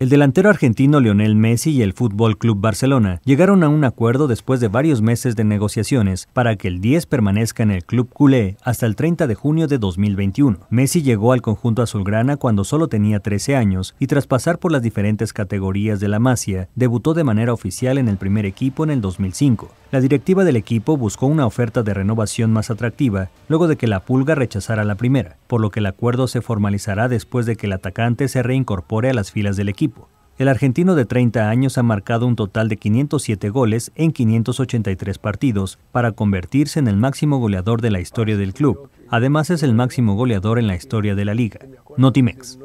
El delantero argentino Lionel Messi y el Fútbol Club Barcelona llegaron a un acuerdo después de varios meses de negociaciones para que el 10 permanezca en el club culé hasta el 30 de junio de 2021. Messi llegó al conjunto azulgrana cuando solo tenía 13 años y tras pasar por las diferentes categorías de la Masia, debutó de manera oficial en el primer equipo en el 2005. La directiva del equipo buscó una oferta de renovación más atractiva luego de que la Pulga rechazara la primera, por lo que el acuerdo se formalizará después de que el atacante se reincorpore a las filas del equipo. El argentino de 30 años ha marcado un total de 507 goles en 583 partidos para convertirse en el máximo goleador de la historia del club. Además es el máximo goleador en la historia de la liga. Notimex.